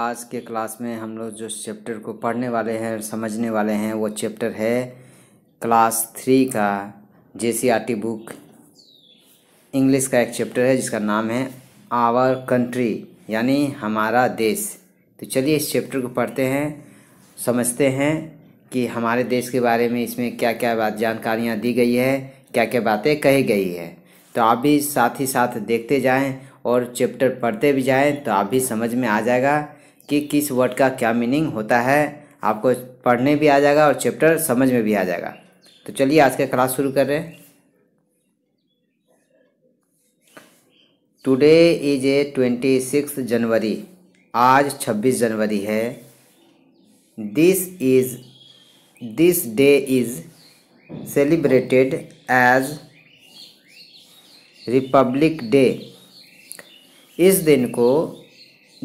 आज के क्लास में हम लोग जो चैप्टर को पढ़ने वाले हैं समझने वाले हैं वो चैप्टर है क्लास थ्री का जे बुक इंग्लिश का एक चैप्टर है जिसका नाम है आवर कंट्री यानी हमारा देश तो चलिए इस चैप्टर को पढ़ते हैं समझते हैं कि हमारे देश के बारे में इसमें क्या क्या बात जानकारियाँ दी गई है क्या क्या बातें कही गई है तो आप भी साथ ही साथ देखते जाएं और चैप्टर पढ़ते भी जाएं तो आप भी समझ में आ जाएगा कि किस वर्ड का क्या मीनिंग होता है आपको पढ़ने भी आ जाएगा और चैप्टर समझ में भी आ जाएगा तो चलिए आज का क्लास शुरू कर रहे हैं today is a twenty six January आज छब्बीस जनवरी है this is this day is celebrated as Republic Day इस दिन को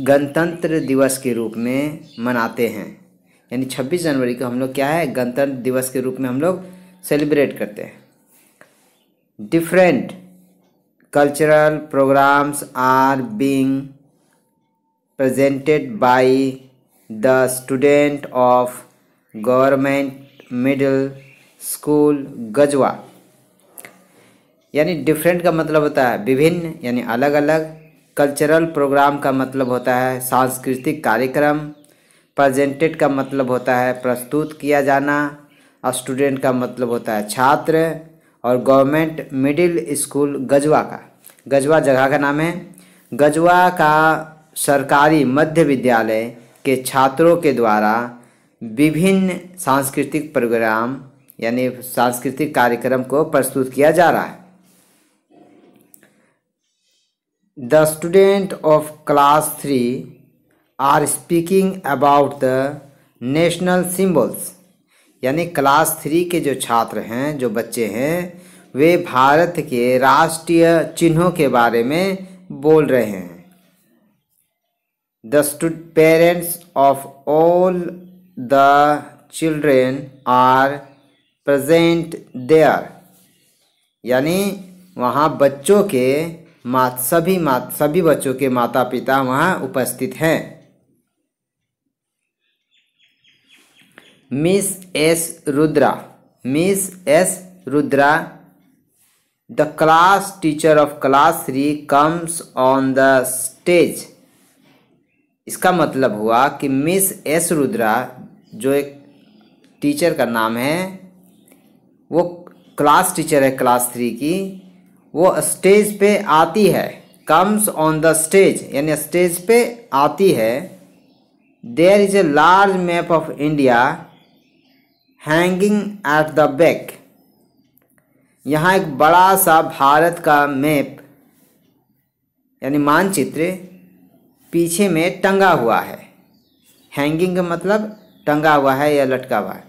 गणतंत्र दिवस के रूप में मनाते हैं यानी 26 जनवरी को हम लोग क्या है गणतंत्र दिवस के रूप में हम लोग सेलिब्रेट करते हैं different cultural programs are being presented by the student of government middle school Gajwa यानी डिफरेंट का मतलब होता है विभिन्न यानी अलग अलग कल्चरल प्रोग्राम का मतलब होता है सांस्कृतिक कार्यक्रम प्रेजेंटेड का मतलब होता है प्रस्तुत किया जाना स्टूडेंट का मतलब होता है छात्र और गवर्नमेंट मिडिल स्कूल गजवा का गजवा जगह का नाम है गजवा का सरकारी मध्य विद्यालय के छात्रों के द्वारा विभिन्न सांस्कृतिक प्रोग्राम यानी सांस्कृतिक कार्यक्रम को प्रस्तुत किया जा रहा है the student of class three are speaking about the national symbols यानी क्लास थ्री के जो छात्र हैं जो बच्चे हैं वे भारत के राष्ट्रीय चिन्हों के बारे में बोल रहे हैं the parents of all the children are present there यानी वहाँ बच्चों के मात सभी मात सभी बच्चों के माता पिता वहाँ उपस्थित हैं Miss S Rudra Miss S Rudra the class teacher of class three comes on the stage इसका मतलब हुआ कि मिस एस रुद्रा जो एक टीचर का नाम है वो क्लास टीचर है क्लास थ्री की वो स्टेज पे आती है कम्स ऑन द स्टेज यानी स्टेज पे आती है there is a large map of India hanging at the back यहाँ एक बड़ा सा भारत का मैप यानी मानचित्र पीछे में टंगा हुआ है हैंगिंग का मतलब टंगा हुआ है या लटका हुआ है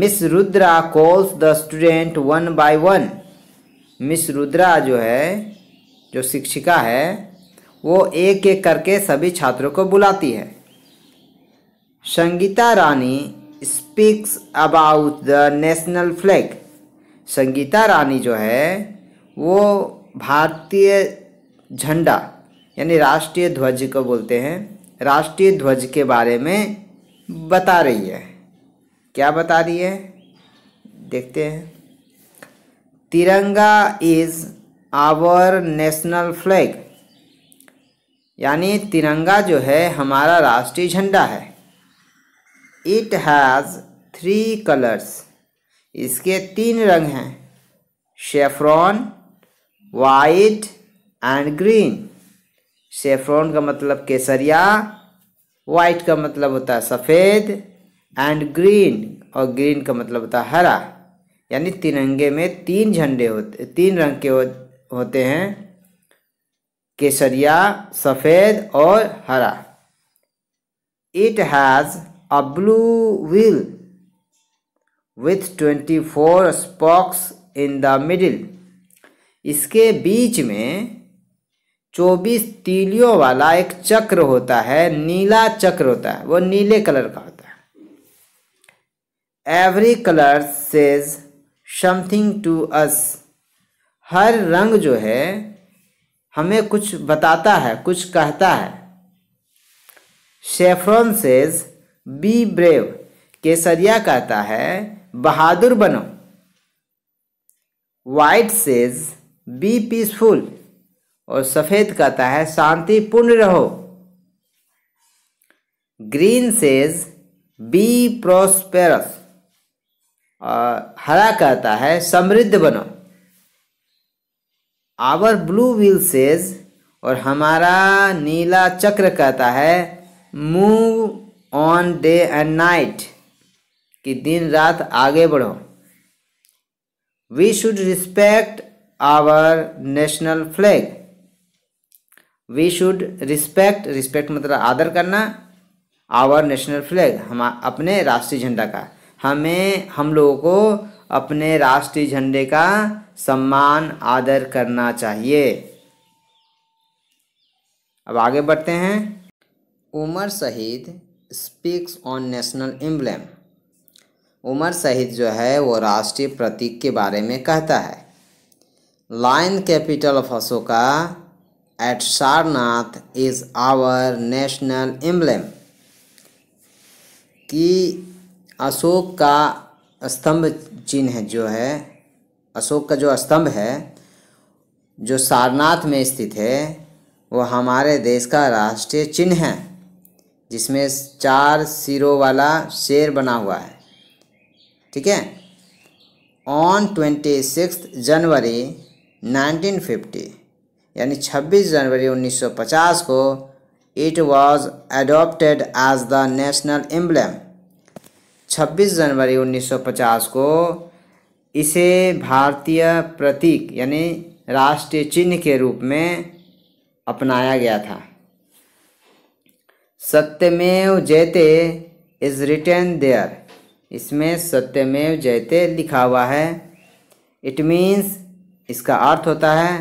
Miss Rudra calls the student one by one Miss Rudra जो है जो शिक्षिका है वो एक एक करके सभी छात्रों को बुलाती है Sangeeta Rani speaks about the national flag Sangeeta Rani जो है वो भारतीय झंडा यानी राष्ट्रीय ध्वज को बोलते हैं राष्ट्रीय ध्वज के बारे में बता रही है क्या बता रही है देखते हैं तिरंगा इज़ आवर नेशनल फ्लैग यानी तिरंगा जो है हमारा राष्ट्रीय झंडा है इट हैज़ थ्री कलर्स इसके तीन रंग हैं saffron white and green saffron का मतलब केसरिया वाइट का मतलब होता है सफ़ेद एंड ग्रीन और ग्रीन का मतलब होता है हरा यानी तिरंगे में तीन झंडे होते तीन रंग के हो, होते हैं केसरिया सफ़ेद और हरा it has a blue wheel with twenty four spokes in the middle इसके बीच में चौबीस तीलियों वाला एक चक्र होता है नीला चक्र होता है वो नीले कलर का होता है every colour says something to us हर रंग जो है हमें कुछ बताता है कुछ कहता है शेफ्रॉन सेज बी ब्रेव केसरिया कहता है बहादुर बनो वाइट सेज बी पीसफुल और सफ़ेद कहता है शांतिपूर्ण रहो ग्रीन सेज बी प्रोस्पेरस हरा कहता है समृद्ध बनो आवर ब्लू व्हील सेज और हमारा नीला चक्र कहता है move on day and night कि दिन रात आगे बढ़ो we should respect our national flag we should respect respect मतलब आदर करना आवर नेशनल फ्लैग हम अपने राष्ट्रीय झंडा का हमें हम लोगों को अपने राष्ट्रीय झंडे का सम्मान आदर करना चाहिए अब आगे बढ़ते हैं Umar Shahid speaks on national emblem Umar Shahid जो है वो राष्ट्रीय प्रतीक के बारे में कहता है lion capital of Ashoka at Sarnath is our national emblem कि अशोक का स्तंभ चिन्ह जो है अशोक का जो स्तंभ है जो सारनाथ में स्थित है वो हमारे देश का राष्ट्रीय चिन्ह है जिसमें चार सिरों वाला शेर बना हुआ है ठीक है on twenty six January nineteen fifty यानी छब्बीस जनवरी उन्नीस सौ पचास को it was adopted as the national emblem 26 जनवरी 1950 को इसे भारतीय प्रतीक यानी राष्ट्रीय चिन्ह के रूप में अपनाया गया था सत्यमेव जयते इज रिटर्न देयर इसमें सत्यमेव जयते लिखा हुआ है इट मीन्स इसका अर्थ होता है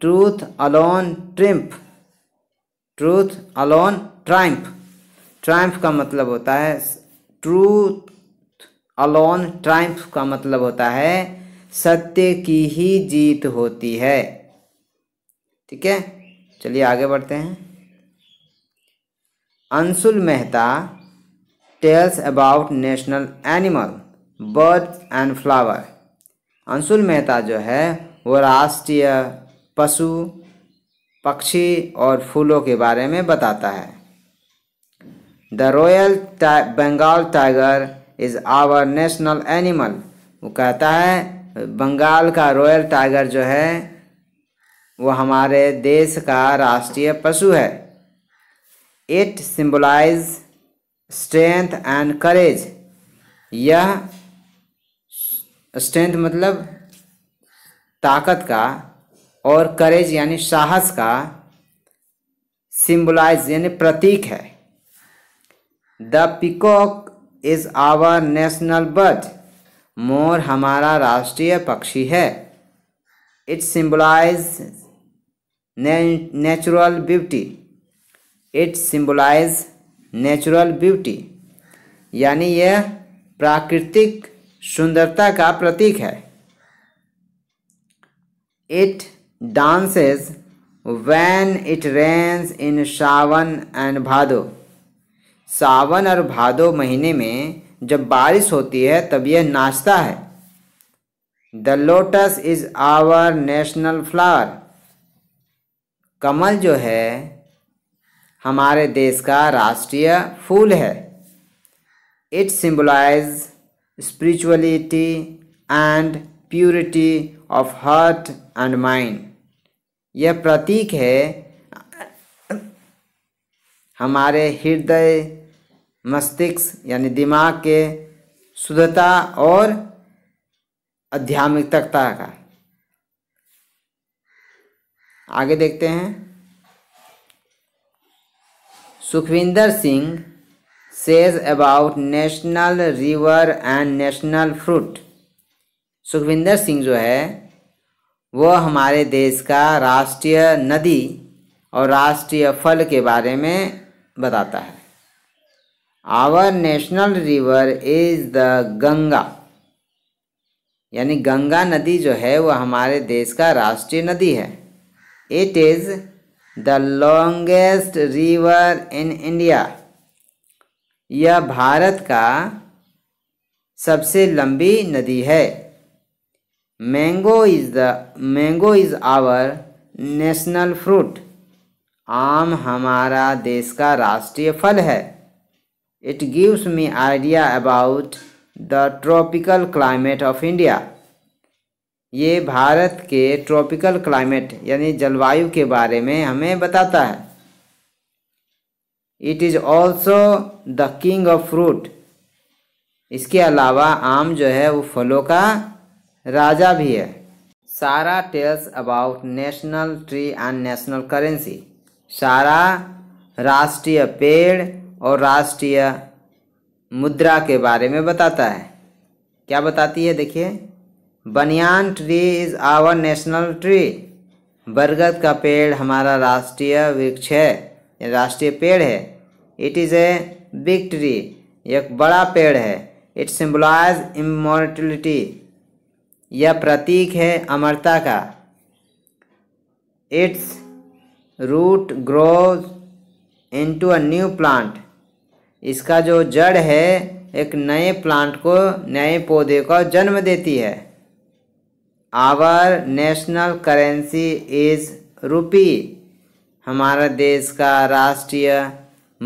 truth alone triumph truth alone triumph triumph का मतलब होता है ट्रूथ अलोन ट्राइम्फ का मतलब होता है सत्य की ही जीत होती है ठीक है चलिए आगे बढ़ते हैं Anshul Mehta tells about national animal bird and flower Anshul Mehta जो है वो राष्ट्रीय पशु पक्षी और फूलों के बारे में बताता है the royal Bengal tiger is our national animal वो कहता है बंगाल का रॉयल टाइगर जो है वो हमारे देश का राष्ट्रीय पशु है it symbolise strength and courage यह स्ट्रेंथ मतलब ताकत का और करेज यानी साहस का सिंबलाइज यानी प्रतीक है the peacock is our national bird मोर हमारा राष्ट्रीय पक्षी है it symbolise natural beauty it symbolise natural beauty यानी यह प्राकृतिक सुंदरता का प्रतीक है it dances when it rains in Sawan and Bhado Sawan और भादो महीने में जब बारिश होती है तब यह नाचता है the lotus is our national flower कमल जो है हमारे देश का राष्ट्रीय फूल है it symbolise spirituality and purity of heart and mind यह प्रतीक है हमारे हृदय मस्तिष्क यानी दिमाग के शुद्धता और आध्यात्मिकता का आगे देखते हैं Sukhwinder Singh says about national river and national fruit Sukhwinder Singh जो है वो हमारे देश का राष्ट्रीय नदी और राष्ट्रीय फल के बारे में बताता है our national river is the Ganga यानी गंगा नदी जो है वह हमारे देश का राष्ट्रीय नदी है it is the longest river in India यह भारत का सबसे लंबी नदी है mango is the mango is our national fruit आम हमारा देश का राष्ट्रीय फल है it gives me idea about the tropical climate of India ये भारत के ट्रॉपिकल क्लाइमेट यानी जलवायु के बारे में हमें बताता है it is also the king of fruit इसके अलावा आम जो है वो फलों का राजा भी है Sara tells about national tree and national currency Sara राष्ट्रीय पेड़ और राष्ट्रीय मुद्रा के बारे में बताता है क्या बताती है देखिए banyan tree is our national tree बरगद का पेड़ हमारा राष्ट्रीय वृक्ष है राष्ट्रीय पेड़ है it is a big tree एक बड़ा पेड़ है इट सिम्बलाइज इमोर्टलिटी यह प्रतीक है अमरता का its root grows to a new plant इसका जो जड़ है एक नए प्लांट को नए पौधे को जन्म देती है our national currency is rupee हमारा देश का राष्ट्रीय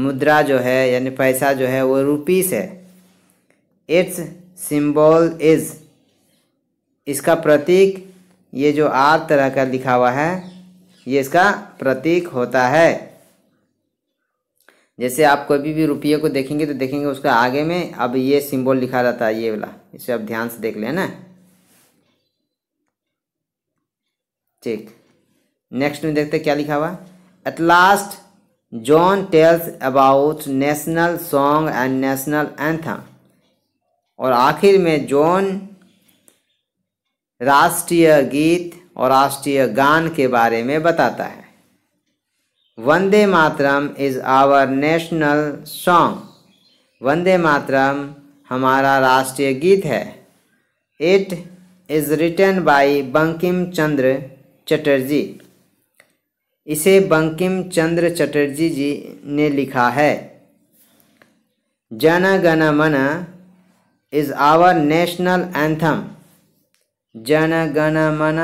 मुद्रा जो है यानी पैसा जो है वो रुपीस है इट्स सिंबल इज़ इसका प्रतीक ये जो आर तरह का लिखा हुआ है ये इसका प्रतीक होता है जैसे आप कभी भी रुपये को देखेंगे तो देखेंगे उसका आगे में अब ये सिंबल लिखा रहता है ये वाला इसे आप ध्यान से देख लेना ठीक नेक्स्ट में देखते क्या लिखा हुआ at last John tells about national song and national anthem और आखिर में जॉन राष्ट्रीय गीत और राष्ट्रीय गान के बारे में बताता है Vande Mataram is our national song Vande Mataram हमारा राष्ट्रीय गीत है it is written by Bankim Chandra Chatterjee इसे बंकिम चंद्र चटर्जी जी ने लिखा है जन गण मन इज़ आवर नेशनल एंथम जन गण मन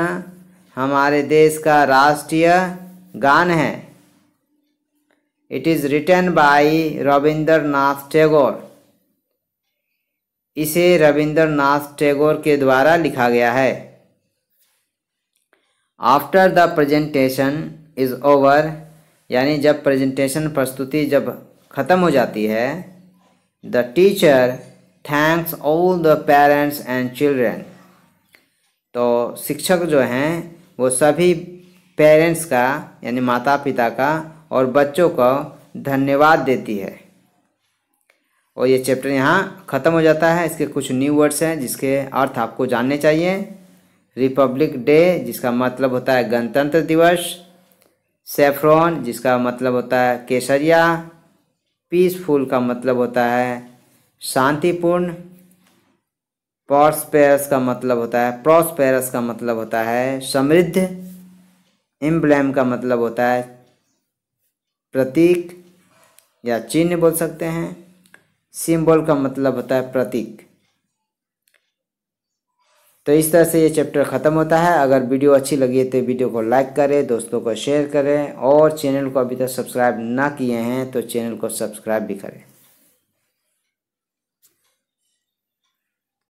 हमारे देश का राष्ट्रीय गान है it is written by Rabindra Nath Tagore इसे रविंद्र नाथ टैगोर के द्वारा लिखा गया है after the presentation is over यानी जब प्रेजेंटेशन प्रस्तुति जब ख़त्म हो जाती है the teacher thanks all the parents and children तो शिक्षक जो हैं वो सभी पेरेंट्स का यानी माता पिता का और बच्चों का धन्यवाद देती है और ये चैप्टर यहाँ ख़त्म हो जाता है इसके कुछ न्यू वर्ड्स हैं जिसके अर्थ आपको जानने चाहिए रिपब्लिक डे जिसका मतलब होता है गणतंत्र दिवस सेफ्रॉन जिसका मतलब होता है केसरिया पीसफुल का मतलब होता है शांतिपूर्ण प्रॉस्पेरस का मतलब होता है प्रॉस्पेरस का मतलब होता है समृद्ध एम्ब्लेम का मतलब होता है प्रतीक या चिन्ह बोल सकते हैं सिंबल का मतलब होता है प्रतीक तो इस तरह से ये चैप्टर ख़त्म होता है अगर वीडियो अच्छी लगी है तो वीडियो को लाइक करें दोस्तों को शेयर करें और चैनल को अभी तक सब्सक्राइब ना किए हैं तो चैनल को सब्सक्राइब भी करें